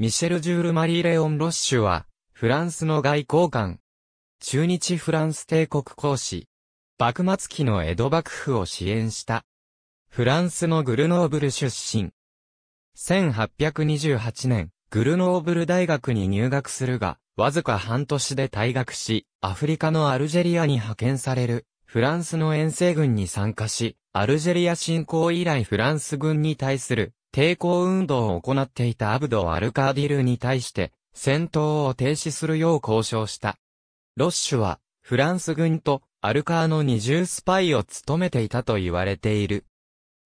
ミシェル・ジュール・マリー・レオン・ロッシュは、フランスの外交官。中日フランス帝国公使。幕末期の江戸幕府を支援した。フランスのグルノーブル出身。1828年、グルノーブル大学に入学するが、わずか半年で退学し、アフリカのアルジェリアに派遣される、フランスの遠征軍に参加し、アルジェリア侵攻以来フランス軍に対する抵抗運動を行っていたアブド・アルカーディルに対して、戦闘を停止するよう交渉した。ロッシュは、フランス軍とアルカーの二重スパイを務めていたと言われている。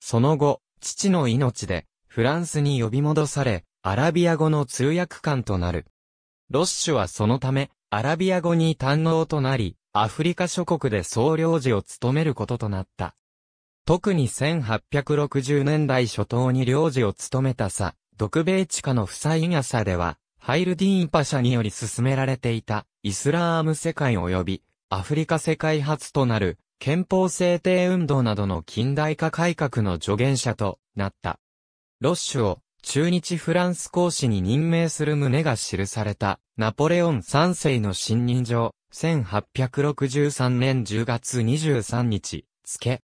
その後、父の命で、フランスに呼び戻され、アラビア語の通訳官となる。ロッシュはそのため、アラビア語に堪能となり、アフリカ諸国で総領事を務めることとなった。特に1860年代初頭に領事を務めたさ、独米地下の夫妻やさでは、ハイルディーンパシャにより進められていた、イスラーム世界及び、アフリカ世界初となる、憲法制定運動などの近代化改革の助言者となった。ロッシュを中日フランス公使に任命する旨が記されたナポレオン3世の信任状1863年10月23日付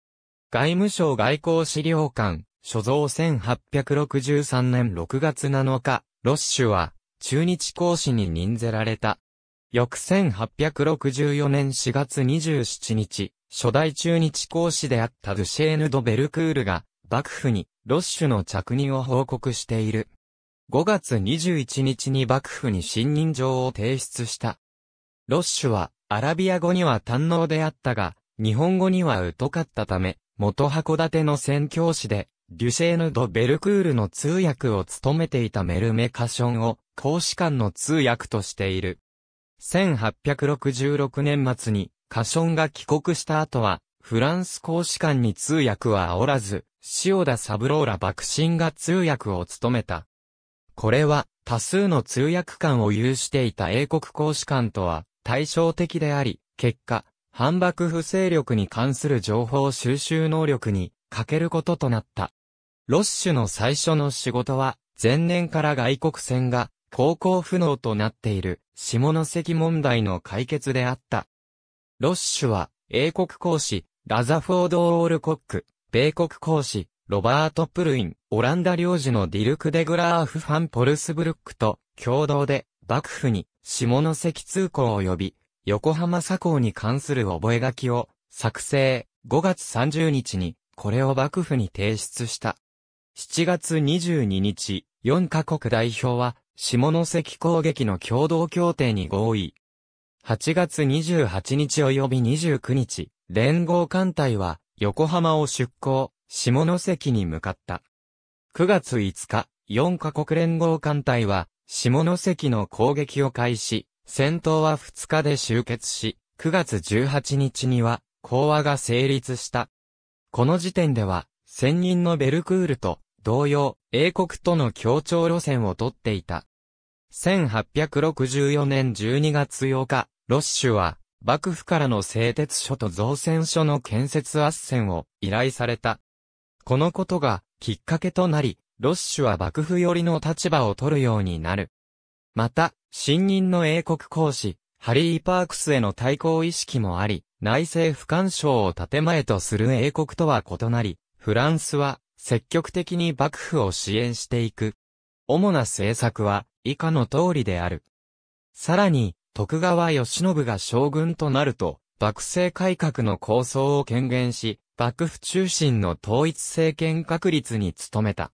外務省外交資料館、所蔵1863年6月7日、ロッシュは、中日公使に任ぜられた。翌1864年4月27日、初代中日公使であったドゥシェーヌ・ド・ベルクールが、幕府に、ロッシュの着任を報告している。5月21日に幕府に信任状を提出した。ロッシュは、アラビア語には堪能であったが、日本語には疎かったため、元函館の宣教師で、デュシェーヌ・ド・ベルクールの通訳を務めていたメルメカションを、公使館の通訳としている。1866年末に、カションが帰国した後は、フランス公使館に通訳はおらず、塩田サブローラ爆心が通訳を務めた。これは、多数の通訳官を有していた英国公使館とは、対照的であり、結果、反幕府勢力に関する情報収集能力に欠けることとなった。ロッシュの最初の仕事は、前年から外国船が航行不能となっている下関問題の解決であった。ロッシュは英国公使、ラザフォード・オールコック、米国公使、ロバート・プルイン、オランダ領事のディルク・デグラーフ・ファン・ポルスブルックと共同で幕府に下関通行を呼び横浜左高に関する覚書を作成、5月30日に、これを幕府に提出した。7月22日、4カ国代表は、下関攻撃の共同協定に合意。8月28日及び29日、連合艦隊は、横浜を出港、下関に向かった。9月5日、4カ国連合艦隊は、下関の攻撃を開始、戦闘は2日で終結し、9月18日には、講和が成立した。この時点では、先人のベルクールと、同様、英国との協調路線をとっていた。1864年12月8日、ロッシュは、幕府からの製鉄所と造船所の建設斡旋を依頼された。このことがきっかけとなり、ロッシュは幕府寄りの立場を取るようになる。また、新任の英国公使、ハリー・パークスへの対抗意識もあり、内政不干渉を建前とする英国とは異なり、フランスは積極的に幕府を支援していく。主な政策は以下の通りである。さらに、徳川義信が将軍となると、幕政改革の構想を権限し、幕府中心の統一政権確立に努めた。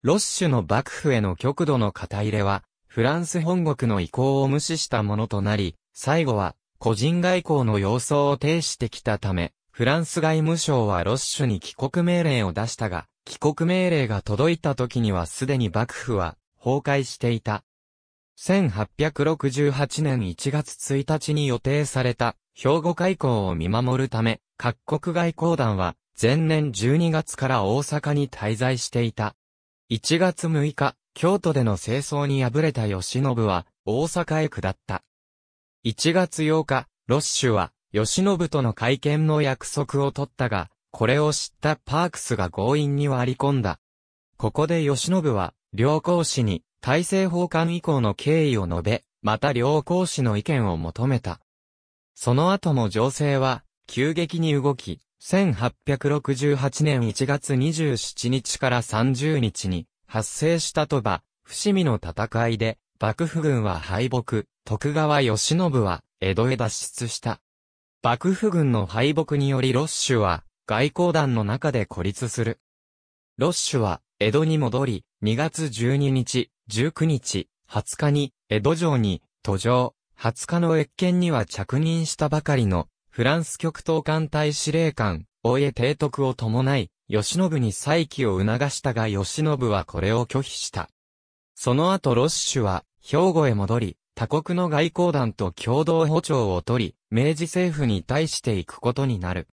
ロッシュの幕府への極度の肩入れは、フランス本国の意向を無視したものとなり、最後は、個人外交の様相を呈してきたため、フランス外務省はロッシュに帰国命令を出したが、帰国命令が届いた時にはすでに幕府は崩壊していた。1868年1月1日に予定された兵庫開港を見守るため、各国外交団は前年12月から大阪に滞在していた。1月6日、京都での清掃に敗れた吉信は、大阪へ下った。1月8日、ロッシュは、吉信との会見の約束を取ったが、これを知ったパークスが強引に割り込んだ。ここで吉信は、両公使に、大政奉還以降の経緯を述べ、また両公使の意見を求めた。その後も情勢は、急激に動き、1868年1月27日から30日に、発生した鳥羽、伏見の戦いで、幕府軍は敗北、徳川義信は江戸へ脱出した。幕府軍の敗北によりロッシュは外交団の中で孤立する。ロッシュは江戸に戻り、2月12日、19日、20日に江戸城に途上、20日の越見には着任したばかりのフランス極東艦隊司令官、大江提督を伴い、義信に再起を促したが義信はこれを拒否した。その後ロッシュは、兵庫へ戻り、他国の外交団と共同歩調を取り、明治政府に対していくことになる。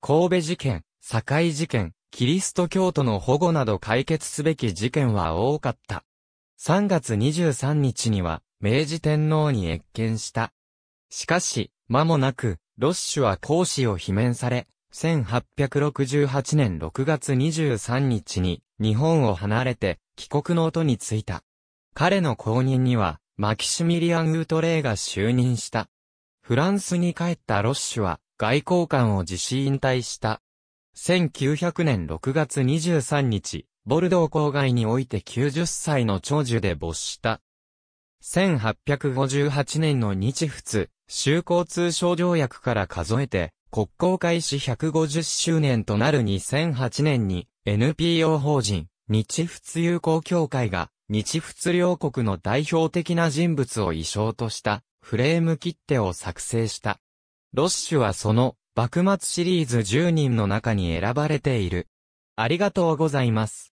神戸事件、堺事件、キリスト教徒の保護など解決すべき事件は多かった。3月23日には、明治天皇に謁見した。しかし、間もなく、ロッシュは講師を罷免され、1868年6月23日に日本を離れて帰国の音についた。彼の後任にはマキシミリアン・ウートレイが就任した。フランスに帰ったロッシュは外交官を自死引退した。1900年6月23日、ボルドー郊外において90歳の長寿で没した。1858年の日仏、州交通省条約から数えて、国交開始150周年となる2008年に NPO 法人日仏友好協会が日仏両国の代表的な人物を衣装としたフレーム切手を作成した。ロッシュはその幕末シリーズ10人の中に選ばれている。ありがとうございます。